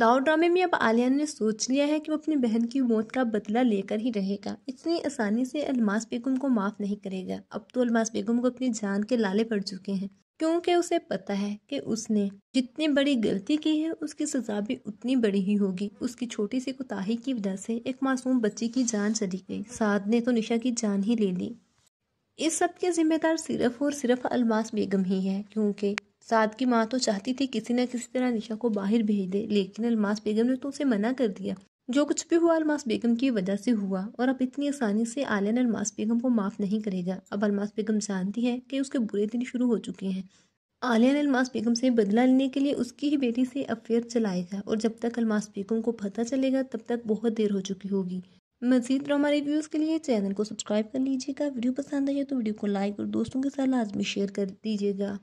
दाव ड्रामे में अब आलिया ने सोच लिया है कि वो अपनी बहन की मौत का बदला लेकर ही रहेगा इतनी आसानी से अलमास बेगम को माफ नहीं करेगा अब तो अलमास बेगम को अपनी जान के लाले पड़ चुके हैं क्योंकि उसे पता है कि उसने जितनी बड़ी गलती की है उसकी सजा भी उतनी बड़ी ही होगी उसकी छोटी सी कोताही की वजह से एक मासूम बच्ची की जान चली गई साध ने तो निशा की जान ही ले ली इस सब के जिम्मेदार सिर्फ और सिर्फ अलमास बेगम ही है क्योंकि साद की माँ तो चाहती थी किसी न किसी तरह निशा को बाहर भेज दे लेकिन अलमास बेगम ने तो उसे मना कर दिया जो कुछ भी हुआ अलमास बेगम की वजह से हुआ और अब इतनी आसानी से आलिया अलमास बेगम को माफ़ नहीं करेगा अब अलमास बेगम जानती है कि उसके बुरे दिन शुरू हो चुके हैं आलिया ने अलमास बेगम से बदला लेने के लिए उसकी ही बेटी से अफेयर चलाएगा और जब तक अलमास बेगम को पता चलेगा तब तक बहुत देर हो चुकी होगी मजीद ड्रामा रिव्यूज़ के लिए चैनल को सब्सक्राइब कर लीजिएगा वीडियो पसंद आए तो वीडियो को लाइक और दोस्तों के साथ लाजमी शेयर कर दीजिएगा